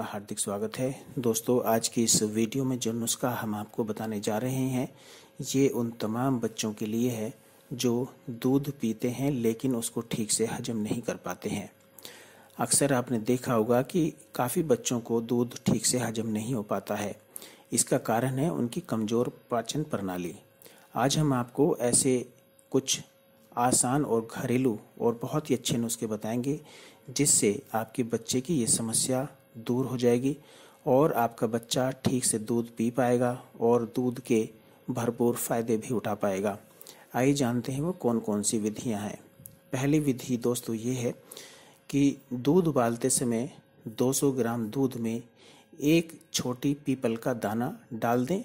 आपका हार्दिक स्वागत है दोस्तों आज की इस वीडियो में जो नुस्खा हम आपको बताने जा रहे हैं ये उन तमाम बच्चों के लिए है जो दूध पीते हैं लेकिन उसको ठीक से हजम नहीं कर पाते हैं अक्सर आपने देखा होगा कि काफ़ी बच्चों को दूध ठीक से हजम नहीं हो पाता है इसका कारण है उनकी कमज़ोर पाचन प्रणाली आज हम आपको ऐसे कुछ आसान और घरेलू और बहुत ही अच्छे नुस्खे बताएंगे जिससे आपके बच्चे की ये समस्या दूर हो जाएगी और आपका बच्चा ठीक से दूध पी पाएगा और दूध के भरपूर फायदे भी उठा पाएगा आइए जानते हैं वो कौन कौन सी विधियां हैं पहली विधि दोस्तों ये है कि दूध उबालते समय 200 ग्राम दूध में एक छोटी पीपल का दाना डाल दें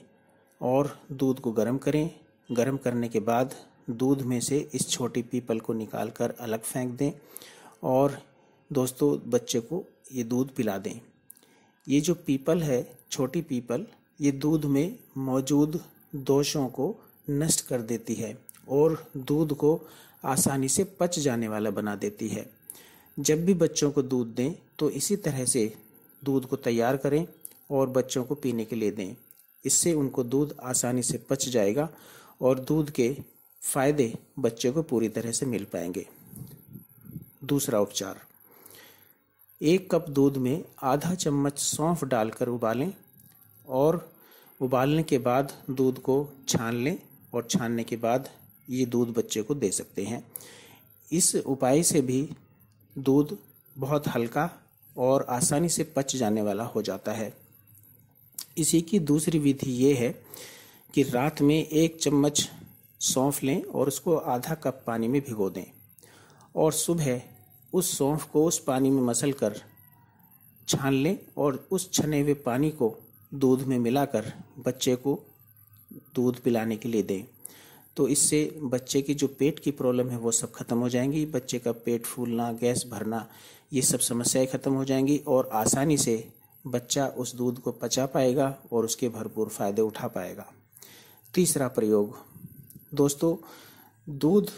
और दूध को गर्म करें गर्म करने के बाद दूध में से इस छोटी पीपल को निकाल कर अलग फेंक दें और दोस्तों बच्चे को ये दूध पिला दें ये जो पीपल है छोटी पीपल ये दूध में मौजूद दोषों को नष्ट कर देती है और दूध को आसानी से पच जाने वाला बना देती है जब भी बच्चों को दूध दें तो इसी तरह से दूध को तैयार करें और बच्चों को पीने के लिए दें इससे उनको दूध आसानी से पच जाएगा और दूध के फायदे बच्चे को पूरी तरह से मिल पाएंगे दूसरा उपचार एक कप दूध में आधा चम्मच सौंफ डालकर उबालें और उबालने के बाद दूध को छान लें और छानने के बाद ये दूध बच्चे को दे सकते हैं इस उपाय से भी दूध बहुत हल्का और आसानी से पच जाने वाला हो जाता है इसी की दूसरी विधि ये है कि रात में एक चम्मच सौंफ लें और उसको आधा कप पानी में भिगो दें और सुबह उस सौंफ को उस पानी में मसल कर छान लें और उस छने हुए पानी को दूध में मिलाकर बच्चे को दूध पिलाने के लिए दें तो इससे बच्चे की जो पेट की प्रॉब्लम है वो सब खत्म हो जाएंगी बच्चे का पेट फूलना गैस भरना ये सब समस्याएं खत्म हो जाएंगी और आसानी से बच्चा उस दूध को पचा पाएगा और उसके भरपूर फायदे उठा पाएगा तीसरा प्रयोग दोस्तों दूध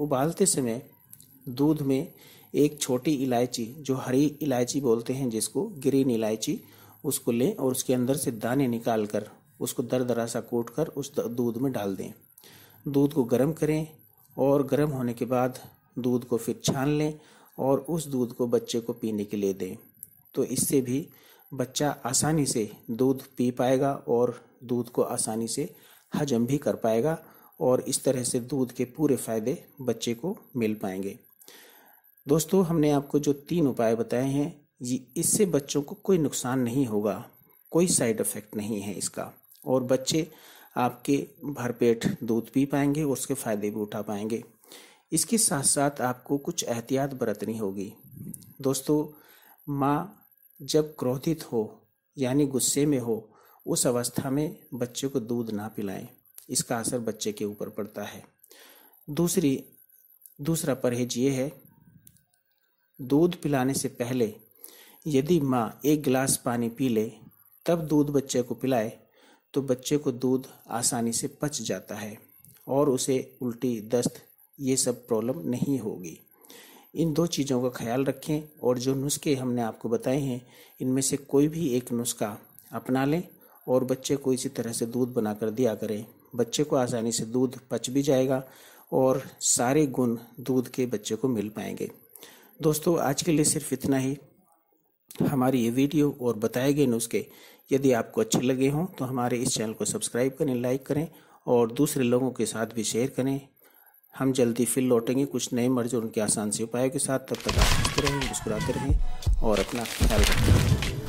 उबालते समय दूध में एक छोटी इलायची जो हरी इलायची बोलते हैं जिसको ग्रीन इलायची उसको लें और उसके अंदर से दाने निकाल कर उसको दर दरा सा कूट कर उस दूध में डाल दें दूध को गर्म करें और गर्म होने के बाद दूध को फिर छान लें और उस दूध को बच्चे को पीने के लिए दें तो इससे भी बच्चा आसानी से दूध पी पाएगा और दूध को आसानी से हजम भी कर पाएगा और इस तरह से दूध के पूरे फायदे बच्चे को मिल पाएंगे दोस्तों हमने आपको जो तीन उपाय बताए हैं ये इससे बच्चों को कोई नुकसान नहीं होगा कोई साइड इफ़ेक्ट नहीं है इसका और बच्चे आपके भरपेट दूध पी पाएंगे और उसके फ़ायदे भी उठा पाएंगे इसके साथ साथ आपको कुछ एहतियात बरतनी होगी दोस्तों माँ जब क्रोधित हो यानी गुस्से में हो उस अवस्था में बच्चे को दूध ना पिलाएं इसका असर बच्चे के ऊपर पड़ता है दूसरी दूसरा परहेज ये है दूध पिलाने से पहले यदि माँ एक गिलास पानी पी ले तब दूध बच्चे को पिलाए तो बच्चे को दूध आसानी से पच जाता है और उसे उल्टी दस्त ये सब प्रॉब्लम नहीं होगी इन दो चीज़ों का ख्याल रखें और जो नुस्खे हमने आपको बताए हैं इनमें से कोई भी एक नुस्खा अपना लें और बच्चे को इसी तरह से दूध बनाकर दिया करें बच्चे को आसानी से दूध पच भी जाएगा और सारे गुण दूध के बच्चे को मिल पाएंगे दोस्तों आज के लिए सिर्फ इतना ही हमारी ये वीडियो और बताए गए नुस्खे यदि आपको अच्छे लगे हों तो हमारे इस चैनल को सब्सक्राइब करें लाइक करें और दूसरे लोगों के साथ भी शेयर करें हम जल्दी फिर लौटेंगे कुछ नए मर्ज और उनके आसान से उपायों के साथ तब तक आप खुश रहें मुस्कुराते रहें और अपना ख्याल रखें